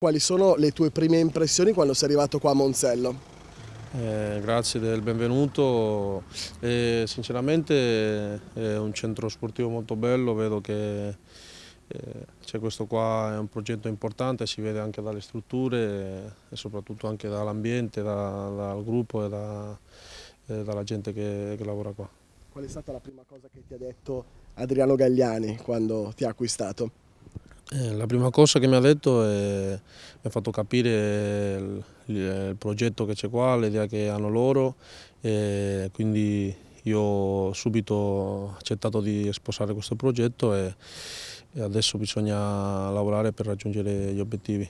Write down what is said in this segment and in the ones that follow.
Quali sono le tue prime impressioni quando sei arrivato qua a Monzello? Eh, grazie del benvenuto, eh, sinceramente è un centro sportivo molto bello, vedo che eh, questo qua è un progetto importante, si vede anche dalle strutture eh, e soprattutto anche dall'ambiente, da, dal gruppo e da, dalla gente che, che lavora qua. Qual è stata la prima cosa che ti ha detto Adriano Gagliani quando ti ha acquistato? Eh, la prima cosa che mi ha detto è, mi ha fatto capire il, il progetto che c'è qua, l'idea che hanno loro, quindi io ho subito accettato di sposare questo progetto e, e adesso bisogna lavorare per raggiungere gli obiettivi.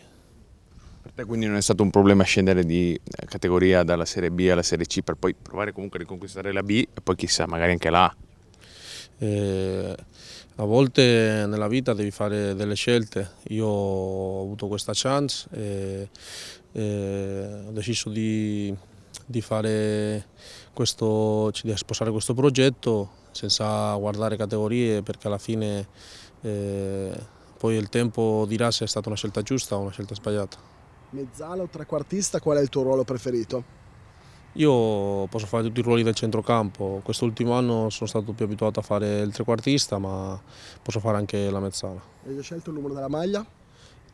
Per te quindi non è stato un problema scendere di eh, categoria dalla Serie B alla Serie C per poi provare comunque a riconquistare la B e poi chissà magari anche la A? Eh, a volte nella vita devi fare delle scelte, io ho avuto questa chance e, e ho deciso di, di, questo, di, sposare questo progetto senza guardare categorie perché alla fine eh, poi il tempo dirà se è stata una scelta giusta o una scelta sbagliata. Mezzala o trequartista, qual è il tuo ruolo preferito? Io posso fare tutti i ruoli del centrocampo, quest'ultimo anno sono stato più abituato a fare il trequartista ma posso fare anche la mezzala. Hai scelto il numero della maglia?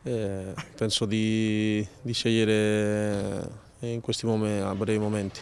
Eh, penso di, di scegliere eh, in questi momenti, a brevi momenti.